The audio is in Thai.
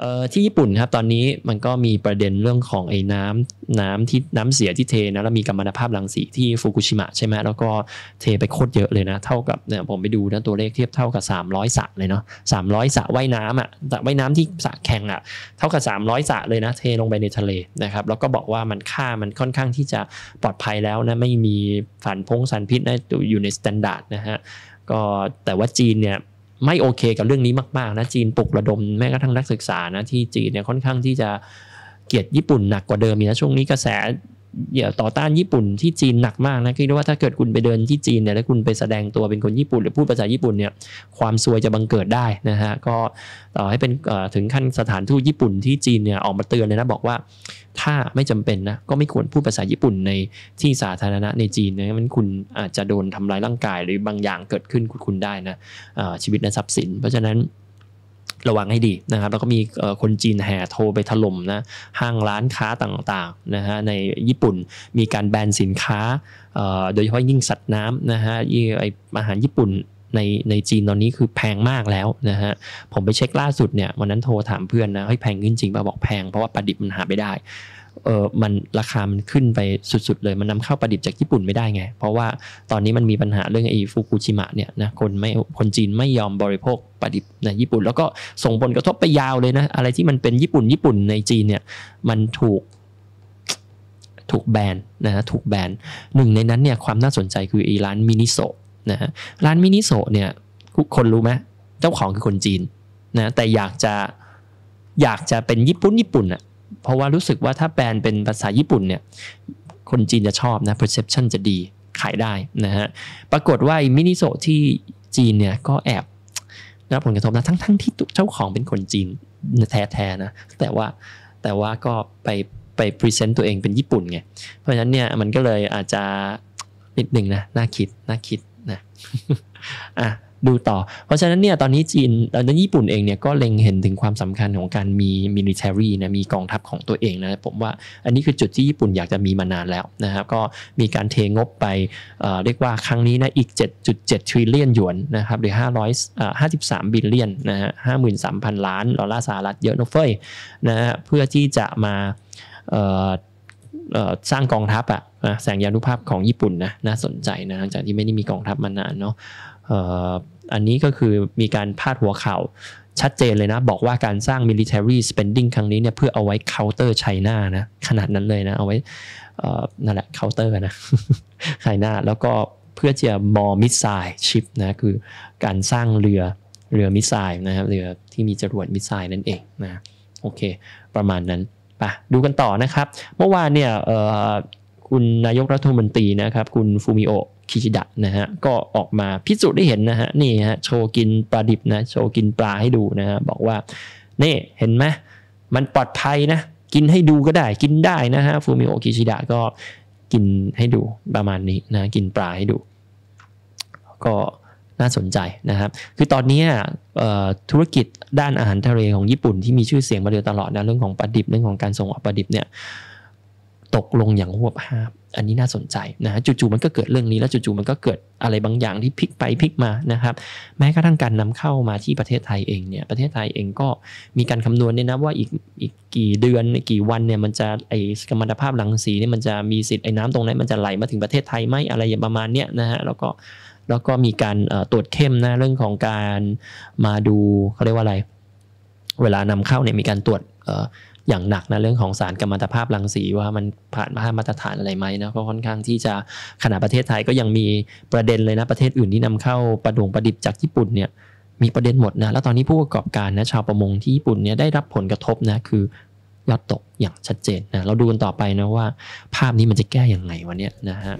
เออที่ญี่ปุ่นครับตอนนี้มันก็มีประเด็นเรื่องของไอ้น้ำน้ำที่น้ำเสียที่เทนะแล้วมีกัมมันตภาพรังสีที่ฟุกุชิมะใช่ไหมแล้วก็เทไปโคตรเยอะเลยนะเท่ากับเนี่ยผมไปดูนะตัวเลขเทียบเท่ากับ 300สระเลยเนาะ300สระว่ายน้ำอะ่ะว่ายน้ำที่สระแข่งอะ่ะเท่ากับ 300สระเลยนะ เทลงไปในทะเลนะครับแล้วก็บอกว่ามันค่ามันค่อนข้างที่จะปลอดภัยแล้วนะไม่มีฝันพงสารพิษนะอยู่ในมาตรฐานนะฮะก็แต่ว่าจีนเนี่ยไม่โอเคกับเรื่องนี้มากๆนะจีนปลุกระดมแม้กระทั่งนักศึกษานะที่จีนเนี่ยค่อนข้างที่จะเกลียดญี่ปุ่นหนักกว่าเดิมนะช่วงนี้กระแส๋ยวต่อต้านญี่ปุ่นที่จีนหนักมากนะคิดว่าถ้าเกิดคุณไปเดินที่จีนเนี่ยแล้วคุณไปแสดงตัวเป็นคนญี่ปุ่น หรือพูดภาษาญี่ปุ่นเนี่ยความซวยจะบังเกิดได้นะฮะก็ต่อให้เป็นถึงขั้นสถานทูตญี่ปุ่นที่จีนเนี่ยออกมาเตือนเลยนะบอกว่าถ้าไม่จำเป็นนะก็ไม่ควรพูดภาษาญี่ปุ่นในที่สาธารณะในจีนนะมันคุณอาจจะโดนทำลายร่างกาย หรือบางอย่างเกิดขึ้นคุณได้นะะชีวิตและทรัพย์สิน เพราะฉะนั้นระวังให้ดีนะครับแล้วก็มีคนจีนแห่โทรไปถล่มนะห้างร้านค้าต่างๆนะฮะในญี่ปุ่นมีการแบนสินค้าโดยเฉพาะยิ่งสัตว์น้ำนะฮะไออาหารญี่ปุ่นในในจีนตอนนี้คือแพงมากแล้วนะฮะผมไปเช็คล่าสุดเนี่ยวันนั้นโทรถามเพื่อนนะเฮ้ยแพงขึ้นจริงป่ะบอกแพงเพราะว่าปลาดิบมันหาไม่ได้เออมันราคา มันขึ้นไปสุด ๆ เลย มันนำเข้าประดิบจากญี่ปุ่นไม่ได้ไง เพราะว่าตอนนี้มันมีปัญหาเรื่องไอ้ฟุกุชิมะเนี่ยนะ คนไม่ คนจีนไม่ยอมบริโภคประดิบในญี่ปุ่น แล้วก็ส่งผลกระทบไปยาวเลยนะ อะไรที่มันเป็นญี่ปุ่น ญี่ปุ่นในจีนเนี่ย มันถูกถูกแบนนะถูกแบนหนึ่งในนั้นเนี่ยความน่าสนใจคือไอ้ร้านมินิโซะนะฮะ ร้านมินิโซะเนี่ยทุกคนรู้ไหมเจ้าของคือคนจีนนะ แต่อยากจะอยากจะเป็นญี่ปุ่นญี่ปุ่นอะเพราะว่ารู้สึกว่าถ้าแปลนเป็นภาษาญี่ปุ่นเนี่ย คนจีนจะชอบนะ perception จะดีขายได้นะฮะ ปรากฏว่ามินิโซที่จีนเนี่ยก็แอบรับผลกระทบนะทั้งๆทที่เจ้าของเป็นคนจีนแท้ๆนะแต่ว่าแต่ว่าก็ไปไปพรีเซนต์ตัวเองเป็นญี่ปุ่นไงเพราะฉะนั้นเนี่ยมันก็เลยอาจจะนิดหนึ่งนะน่าคิดน่าคิดนะอ่ะดูต่อ เพราะฉะนั้นเนี่ยตอนนี้จีนตอนนี้ญี่ปุ่นเองเนี่ยก็เล็งเห็นถึงความสำคัญของการมีมิลิเทอรี่นะ มีกองทัพของตัวเองนะ ผมว่าอันนี้คือจุดที่ญี่ปุ่นอยากจะมีมานานแล้วนะครับ ก็มีการเทงบไป เรียกว่าครั้งนี้นะอีก7.7 t r i l l i o n หยวนนะครับ หรือ500 53บิลเลียนนะฮะ53,000 ล้านดอลลาร์สหรัฐเยอะนกเฟยนะฮะ เพื่อที่จะมาสร้างกองทัพอะแสงยานุภาพของญี่ปุ่นนะ น่าสนใจนะหลังจากที่ไม่ได้มีกองทัพมานานเนาะอันนี้ก็คือมีการพาดหัวข่าวชัดเจนเลยนะบอกว่าการสร้าง military spending ครั้งนี้เนี่ยเพื่อเอาไว้ counter ไชน่านะขนาดนั้นเลยนะเอาไว้นั่นแหละ counter นะไชน่าแล้วก็เพื่อจะมอ มิสไซล์ชิปนะคือ การสร้างเรือเรือมิสไซล์นะครับเรือที่มีจรวดมิสไซล์นั่นเองนะโอเค ประมาณนั้นปะดูกันต่อนะครับเมื่อวานเนี่ยคุณนายกรัฐมนตรีนะครับ คุณฟูมิโอคิชิดะนะฮะก็ออกมาพิสูจน์ได้เห็นนะฮะนี่ฮะโชว์กินปลาดิบนะโชว์กินปลาให้ดูนะฮะบอกว่านี่เห็นไหมมันปลอดภัยนะกินให้ดูก็ได้กินได้นะฮะฟูมิโอคิชิดะก็กินให้ดูประมาณนี้นะกินปลาให้ดูก็น่าสนใจนะครับคือตอนนี้ธุรกิจด้านอาหารทะเลของญี่ปุ่นที่มีชื่อเสียงมาโดยตลอดนะเรื่องของปลาดิบเรื่องของการส่งออกปลาดิบเนี่ยกลงอย่างหวบหาบอันนี้น่าสนใจนะจู่ๆมันก็เกิดเรื่องนี้แล้วจู่ๆมันก็เกิดอะไรบางอย่างที่พลิกไปพลิกมานะครับ แม้กระทั่งการนำเข้ามาที่ประเทศไทยเองเนี่ยประเทศไทยเองก็มีการคำนวณเนี่ยนะว่าอีกอีกกี่เดือนกี่วันเนี่ยมันจะไอกัมมันตภาพรังสีเนี่ยมันจะมีสิทธิ์ไอ้น้ำตรงนั้นมันจะไหลมาถึงประเทศไทยไหมอะไรประมาณเนี้ยนะฮะแล้วก็แล้วก็มีการตรวจเข้มนะเรื่องของการมาดูเขาเรียกว่าอะไร เวลานำเข้าเนี่ยมีการตรวจอย่างหนักนะเรื่องของสารกัมมันตภาพรังสี ว่ามันผ่านมาตรฐานอะไรไหมนะเพราะค่อนข้างที่จะขณะประเทศไทยก็ยังมีประเด็นเลยนะประเทศอื่นที่นำเข้า ประดุงประดิบจากญี่ปุ่นเนี่ยมีประเด็นหมดนะแล้วตอนนี้ผู้ประกอบการนะชาวประมงที่ญี่ปุ่นเนี่ยได้รับผลกระทบนะคือยอดตกอย่างชัดเจนนะเราดูกันต่อไปนะว่า ภาพนี้มันจะแก้อย่างไงวันนี้นะฮะ